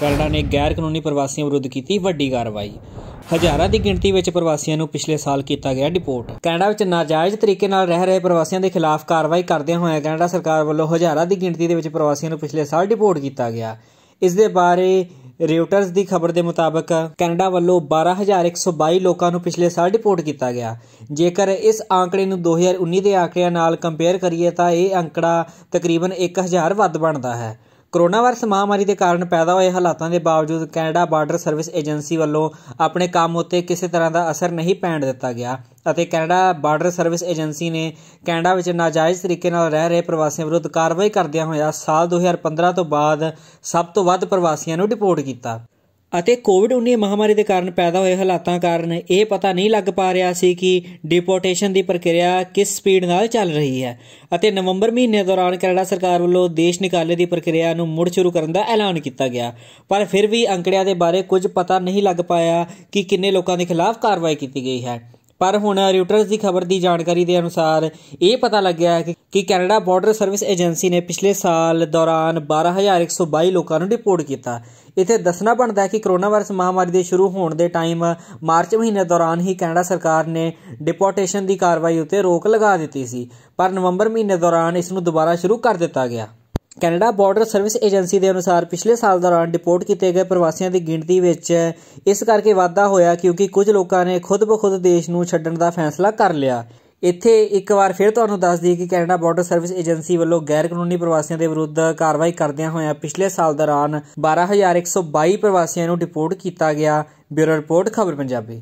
Canada ਨੇ ਗੈਰ ਕਾਨੂੰਨੀ ਪ੍ਰਵਾਸੀਆਂ ਵਿਰੁੱਧ ਕੀਤੀ ਵੱਡੀ ਕਾਰਵਾਈ ਹਜ਼ਾਰਾਂ ਦੀ ਗਿਣਤੀ ਵਿੱਚ ਪ੍ਰਵਾਸੀਆਂ ਨੂੰ ਪਿਛਲੇ ਸਾਲ ਕੀਤਾ ਗਿਆ ਡਿਪੋਰਟ ਕੈਨੇਡਾ ਵਿੱਚ ਨਾਜਾਇਜ਼ ਤਰੀਕੇ ਨਾਲ ਰਹਿ ਰਹੇ ਪ੍ਰਵਾਸੀਆਂ ਦੇ ਖਿਲਾਫ ਕਾਰਵਾਈ ਕਰਦੇ ਹੋਏ ਕੈਨੇਡਾ ਸਰਕਾਰ ਵੱਲੋਂ ਹਜ਼ਾਰਾਂ ਦੀ ਗਿਣਤੀ ਦੇ ਵਿੱਚ ਪ੍ਰਵਾਸੀਆਂ ਨੂੰ ਪਿਛਲੇ ਸਾਲ ਡਿਪੋਰਟ ਕੀਤਾ ਗਿਆ ਇਸ ਦੇ ਬਾਰੇ ਰਿਊਟਰਸ ਦੀ ਖਬਰ ਦੇ ਮੁਤਾਬਕ ਕੈਨੇਡਾ ਵੱਲੋਂ 12122 ਲੋਕਾਂ ਨੂੰ ਪਿਛਲੇ ਸਾਲ ਰਿਪੋਰਟ ਕੀਤਾ ਗਿਆ ਜੇਕਰ ਇਸ ਆંકੜੇ ਨੂੰ 2019 ਦੇ ਆંકੜਿਆਂ ਨਾਲ ਕੰਪੇਅਰ ਕਰੀਏ ਤਾਂ ਇਹ ਅੰਕੜਾ ਤਕਰੀਬਨ 1000 ਵੱਧ ਬਣਦਾ ਹੈ ਕਰੋਨਾ ਵਾਇਰਸ ਮਹਾਮਾਰੀ ਦੇ ਕਾਰਨ ਪੈਦਾ ਹੋਏ ਹਾਲਾਤਾਂ ਦੇ ਬਾਵਜੂਦ ਕੈਨੇਡਾ ਬਾਰਡਰ ਸਰਵਿਸ ਏਜੰਸੀ ਵੱਲੋਂ ਆਪਣੇ ਕੰਮ ਉੱਤੇ ਕਿਸੇ ਤਰ੍ਹਾਂ ਦਾ ਅਸਰ ਨਹੀਂ ਪੈਣ ਦਿੱਤਾ ਗਿਆ ਅਤੇ ਕੈਨੇਡਾ ਬਾਰਡਰ ਸਰਵਿਸ ਏਜੰਸੀ ਨੇ ਕੈਨੇਡਾ ਵਿੱਚ ਨਾਜਾਇਜ਼ ਤਰੀਕੇ ਨਾਲ ਰਹਿ ਰਹੇ ਪ੍ਰਵਾਸੀਆਂ ਵਿਰੁੱਧ ਕਾਰਵਾਈ ਕਰਦਿਆਂ ਹੋਇਆ ਸਾਲ 2015 ਤੋਂ ਬਾਅਦ ਸਭ ਤੋਂ ਵੱਧ ਪ੍ਰਵਾਸੀਆਂ ਨੂੰ ਡਿਪੋਰਟ ਕੀਤਾ ਅਤੇ ਕੋਵਿਡ-19 ਮਹਾਮਾਰੀ ਦੇ ਕਾਰਨ ਪੈਦਾ ਹੋਏ ਹਾਲਾਤਾਂ ਕਾਰਨ ਇਹ ਪਤਾ ਨਹੀਂ ਲੱਗ ਪਾ ਰਿਹਾ ਸੀ ਕਿ ਡਿਪੋਰਟੇਸ਼ਨ ਦੀ ਪ੍ਰਕਿਰਿਆ ਕਿਸ ਸਪੀਡ ਨਾਲ ਚੱਲ ਰਹੀ ਹੈ ਅਤੇ ਨਵੰਬਰ ਮਹੀਨੇ ਦੌਰਾਨ ਕੈਨੇਡਾ ਸਰਕਾਰ ਵੱਲੋਂ ਦੇਸ਼ ਨਿਕਾਲੇ ਦੀ ਪ੍ਰਕਿਰਿਆ ਨੂੰ ਮੁੜ ਸ਼ੁਰੂ ਕਰਨ ਦਾ ਐਲਾਨ ਕੀਤਾ ਗਿਆ ਪਰ ਫਿਰ ਵੀ ਅੰਕੜਿਆਂ ਦੇ ਬਾਰੇ ਕੁਝ ਪਤਾ ਨਹੀਂ ਲੱਗ ਪਾਇਆ ਕਿ ਕਿੰਨੇ ਲੋਕਾਂ ਦੇ ਖਿਲਾਫ ਕਾਰਵਾਈ ਕੀਤੀ ਗਈ ਹੈ ਪਰ ਹੁਣ ਰਿਊਟਰਸ ਦੀ ਖਬਰ ਦੀ ਜਾਣਕਾਰੀ ਦੇ ਅਨੁਸਾਰ ਇਹ ਪਤਾ ਲੱਗਿਆ ਹੈ ਕਿ ਕੈਨੇਡਾ ਬਾਰਡਰ ਸਰਵਿਸ ਏਜੰਸੀ ਨੇ ਪਿਛਲੇ ਸਾਲ ਦੌਰਾਨ 12122 ਲੋਕਾਂ ਨੂੰ ਰਿਪੋਰਟ ਕੀਤਾ ਇਥੇ ਦੱਸਣਾ ਬਣਦਾ ਹੈ ਕਿ ਕਰੋਨਾ ਵਾਇਰਸ ਮਹਾਮਾਰੀ ਦੇ ਸ਼ੁਰੂ ਹੋਣ ਦੇ ਟਾਈਮ ਮਾਰਚ ਮਹੀਨੇ ਦੌਰਾਨ ਹੀ ਕੈਨੇਡਾ ਸਰਕਾਰ ਨੇ ਡਿਪੋਰਟੇਸ਼ਨ ਦੀ ਕਾਰਵਾਈ ਉਤੇ ਰੋਕ ਲਗਾ ਦਿੱਤੀ ਸੀ ਪਰ ਨਵੰਬਰ ਮਹੀਨੇ ਦੌਰਾਨ ਇਸ ਨੂੰ ਦੁਬਾਰਾ ਸ਼ੁਰੂ ਕਰ ਦਿੱਤਾ ਗਿਆ ਕੈਨੇਡਾ ਬਾਰਡਰ ਸਰਵਿਸ ਏਜੰਸੀ ਦੇ ਅਨੁਸਾਰ ਪਿਛਲੇ ਸਾਲ ਦੌਰਾਨ ਡਿਪੋਰਟ ਕੀਤੇ ਗਏ ਪ੍ਰਵਾਸੀਆਂ ਦੀ ਗਿਣਤੀ ਵਿੱਚ ਇਸ ਕਰਕੇ ਵਾਧਾ ਹੋਇਆ ਕਿਉਂਕਿ ਕੁਝ ਲੋਕਾਂ ਨੇ ਖੁਦ ਬਖੁਦ ਦੇਸ਼ ਨੂੰ ਛੱਡਣ ਦਾ ਫੈਸਲਾ ਕਰ ਲਿਆ ਇੱਥੇ ਇੱਕ ਵਾਰ ਫਿਰ ਤੁਹਾਨੂੰ ਦੱਸ ਦਈਏ ਕਿ ਕੈਨੇਡਾ ਬਾਰਡਰ ਸਰਵਿਸ ਏਜੰਸੀ ਵੱਲੋਂ ਗੈਰ ਕਾਨੂੰਨੀ ਪ੍ਰਵਾਸੀਆਂ ਦੇ ਵਿਰੁੱਧ ਕਾਰਵਾਈ ਕਰਦਿਆਂ ਹੋਇਆਂ ਪਿਛਲੇ ਸਾਲ ਦੌਰਾਨ 12122 ਪ੍ਰਵਾਸੀਆਂ ਨੂੰ ਡਿਪੋਰਟ ਕੀਤਾ ਗਿਆ ਬਿਊਰੋ ਰਿਪੋਰਟ ਖਬਰ ਪੰਜਾਬੀ